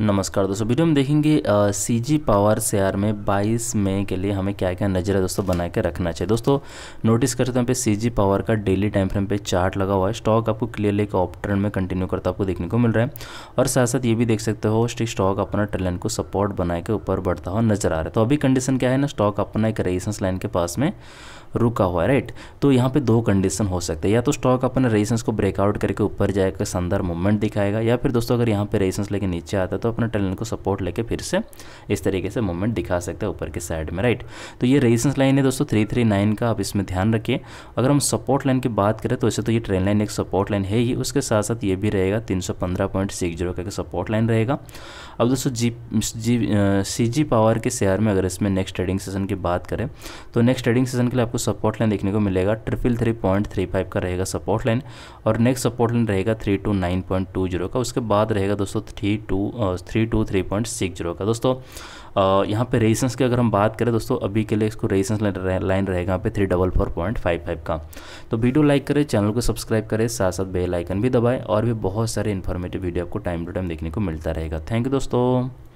नमस्कार दोस्तों वीडियो में देखेंगे सी जी पावर शेयर में 22 मई के लिए हमें क्या क्या नजर है दोस्तों बना के रखना चाहिए दोस्तों नोटिस करते हैं पे सी जी पावर का डेली टाइम फ्रेम पे चार्ट लगा हुआ है स्टॉक आपको क्लियरली एक ऑप ट्रेंड में कंटिन्यू करता आपको देखने को मिल रहा है और साथ साथ ये भी देख सकते हो स्टॉक अपना ट्रेंड को सपोर्ट बना के ऊपर बढ़ता हुआ नजर आ रहा है तो अभी कंडीशन क्या है ना स्टॉक अपना एक रेजिस्टेंस लाइन के पास में रुका हुआ है राइट तो यहाँ पे दो कंडीशन हो सकते हैं या तो स्टॉक अपने रेजिस्टेंस को ब्रेकआउट करके ऊपर जाएगा शानदार मूवमेंट दिखाएगा या फिर दोस्तों अगर यहाँ पे रेजिस्टेंस लेके नीचे आता है तो तो अपने टनल को सपोर्ट लेके फिर से इस तरीके से मूवमेंट दिखा सकते हैं ऊपर के साइड में राइट तो ये रेजिस्टेंस लाइन है दोस्तों थ्री थ्री नाइन का आप इसमें ध्यान रखिए अगर हम सपोर्ट लाइन की बात करें तो वैसे तो ये ट्रेन लाइन एक सपोर्ट लाइन है ही उसके साथ साथ ये भी रहेगा तीन सौ पंद्रह पॉइंट सिक्स जीरो का सपोर्ट लाइन रहेगा अब दोस्तों जी जी सी जी पावर के शेयर में अगर इसमें नेक्स्ट ट्रेडिंग सेशन की बात करें तो नेक्स्ट ट्रेडिंग सेशन के लिए आपको सपोर्ट लाइन देखने को मिलेगा triple three point three five का रहेगा सपोर्ट लाइन और नेक्स्ट सपोर्ट लाइन रहेगा three two nine point two zero का उसके बाद रहेगा दोस्तों three two out three two three point six zero का दोस्तों यहाँ पे रेजिस्टेंस की अगर हम बात करें दोस्तों अभी के लिए इसको रेजिस्टेंस लाइन रहेगा यहाँ पे three double four point five five का तो वीडियो लाइक करें चैनल को सब्सक्राइब करें साथ साथ बेल आइकन भी दबाएं और भी बहुत सारे इन्फॉर्मेटिव वीडियो आपको टाइम टू टाइम देखने को मिलता रहेगा थैंक यू दोस्तों